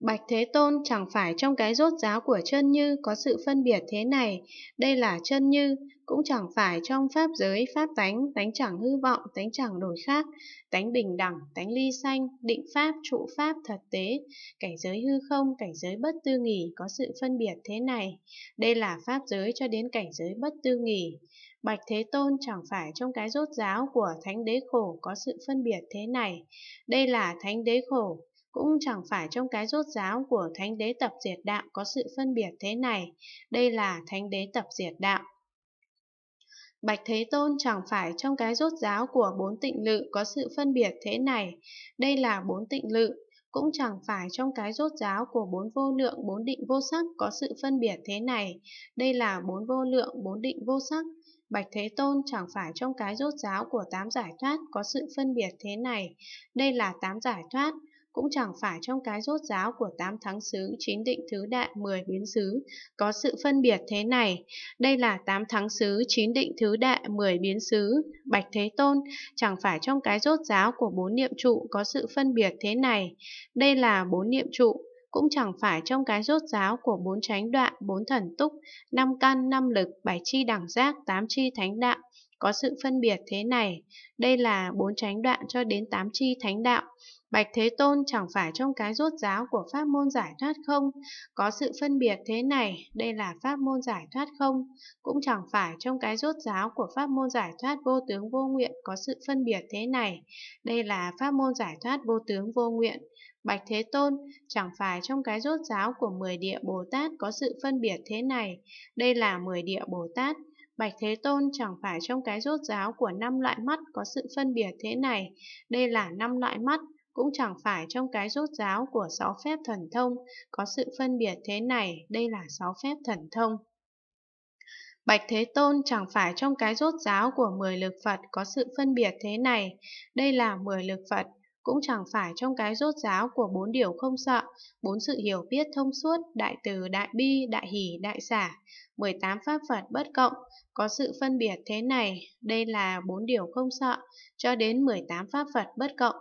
Bạch Thế Tôn chẳng phải trong cái rốt giáo của chân như có sự phân biệt thế này, đây là chân như, cũng chẳng phải trong pháp giới pháp tánh, tánh chẳng hư vọng, tánh chẳng đổi khác, tánh bình đẳng, tánh ly sanh, định pháp, trụ pháp, thật tế, cảnh giới hư không, cảnh giới bất tư nghỉ có sự phân biệt thế này, đây là pháp giới cho đến cảnh giới bất tư nghỉ. Bạch Thế Tôn chẳng phải trong cái rốt giáo của Thánh Đế Khổ có sự phân biệt thế này. Đây là Thánh Đế Khổ, cũng chẳng phải trong cái rốt giáo của thánh đế tập diệt đạo có sự phân biệt thế này. Đây là thánh đế tập diệt đạo. Bạch Thế Tôn chẳng phải trong cái rốt giáo của bốn tịnh lự có sự phân biệt thế này. Đây là bốn tịnh lự, cũng chẳng phải trong cái rốt giáo của bốn vô lượng bốn định vô sắc có sự phân biệt thế này. Đây là bốn vô lượng bốn định vô sắc. Bạch Thế Tôn chẳng phải trong cái rốt giáo của tám giải thoát có sự phân biệt thế này. Đây là tám giải thoát cũng chẳng phải trong cái rốt ráo của tám thắng xứ chín định thứ đại 10 biến xứ có sự phân biệt thế này. Đây là tám thắng xứ chín định thứ đại 10 biến xứ. Bạch Thế Tôn, chẳng phải trong cái rốt ráo của bốn niệm trụ có sự phân biệt thế này. Đây là bốn niệm trụ cũng chẳng phải trong cái rốt giáo của bốn chánh đoạn, bốn thần túc, năm căn, năm lực, bảy chi đẳng giác, tám chi thánh đạo, có sự phân biệt thế này, đây là bốn tránh đoạn cho đến tám chi thánh đạo. Bạch Thế Tôn chẳng phải trong cái rốt giáo của pháp môn giải thoát không, có sự phân biệt thế này, đây là pháp môn giải thoát không, cũng chẳng phải trong cái rốt giáo của pháp môn giải thoát vô tướng vô nguyện có sự phân biệt thế này, đây là pháp môn giải thoát vô tướng vô nguyện. Bạch Thế Tôn, chẳng phải trong cái rốt giáo của mười địa Bồ Tát có sự phân biệt thế này, đây là mười địa Bồ Tát Bạch Thế Tôn chẳng phải trong cái rốt ráo của năm loại mắt có sự phân biệt thế này, đây là năm loại mắt, cũng chẳng phải trong cái rốt ráo của sáu phép thần thông có sự phân biệt thế này, đây là sáu phép thần thông. Bạch Thế Tôn chẳng phải trong cái rốt ráo của mười lực Phật có sự phân biệt thế này, đây là mười lực Phật, cũng chẳng phải trong cái rốt ráo của bốn điều không sợ, bốn sự hiểu biết thông suốt, đại từ, đại bi, đại hỷ, đại xả, 18 pháp Phật bất cộng, có sự phân biệt thế này, đây là bốn điều không sợ, cho đến 18 pháp Phật bất cộng.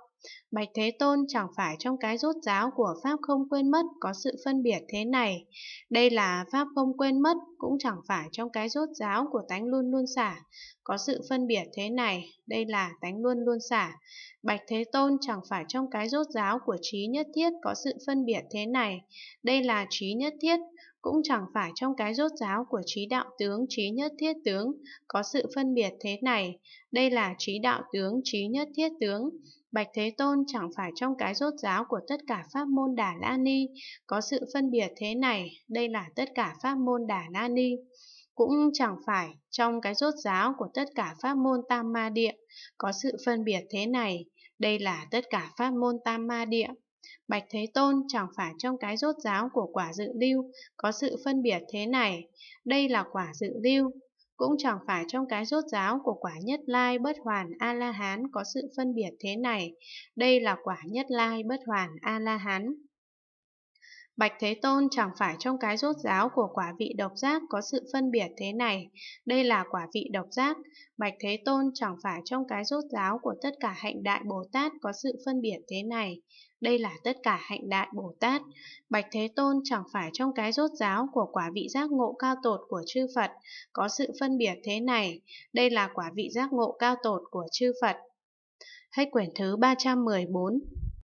Bạch Thế Tôn chẳng phải trong cái rốt ráo của Pháp không quên mất có sự phân biệt thế này. Đây là Pháp không quên mất, cũng chẳng phải trong cái rốt ráo của tánh luôn luôn xả, có sự phân biệt thế này. Đây là tánh luôn luôn xả. Bạch Thế Tôn chẳng phải trong cái rốt ráo của trí nhất thiết có sự phân biệt thế này. Đây là trí nhất thiết, cũng chẳng phải trong cái rốt ráo của trí đạo tướng trí nhất thiết tướng có sự phân biệt thế này đây là trí đạo tướng trí nhất thiết tướng Bạch Thế Tôn chẳng phải trong cái rốt giáo của tất cả pháp môn Đà La Ni, có sự phân biệt thế này, đây là tất cả pháp môn Đà La Ni. Cũng chẳng phải trong cái rốt giáo của tất cả pháp môn Tam Ma Địa, có sự phân biệt thế này, đây là tất cả pháp môn Tam Ma Địa. Bạch Thế Tôn chẳng phải trong cái rốt giáo của quả dự lưu, có sự phân biệt thế này, đây là quả dự lưu, cũng chẳng phải trong cái rốt ráo của quả nhất lai bất hoàn A-la-hán có sự phân biệt thế này. Đây là quả nhất lai bất hoàn A-la-hán. Bạch Thế Tôn chẳng phải trong cái rốt ráo của quả vị độc giác có sự phân biệt thế này. Đây là quả vị độc giác. Bạch Thế Tôn chẳng phải trong cái rốt ráo của tất cả hạnh đại Bồ Tát có sự phân biệt thế này. Đây là tất cả hạnh đại Bồ Tát. Bạch Thế Tôn chẳng phải trong cái rốt ráo của quả vị giác ngộ cao tột của chư Phật có sự phân biệt thế này. Đây là quả vị giác ngộ cao tột của chư Phật. Hết quyển thứ 314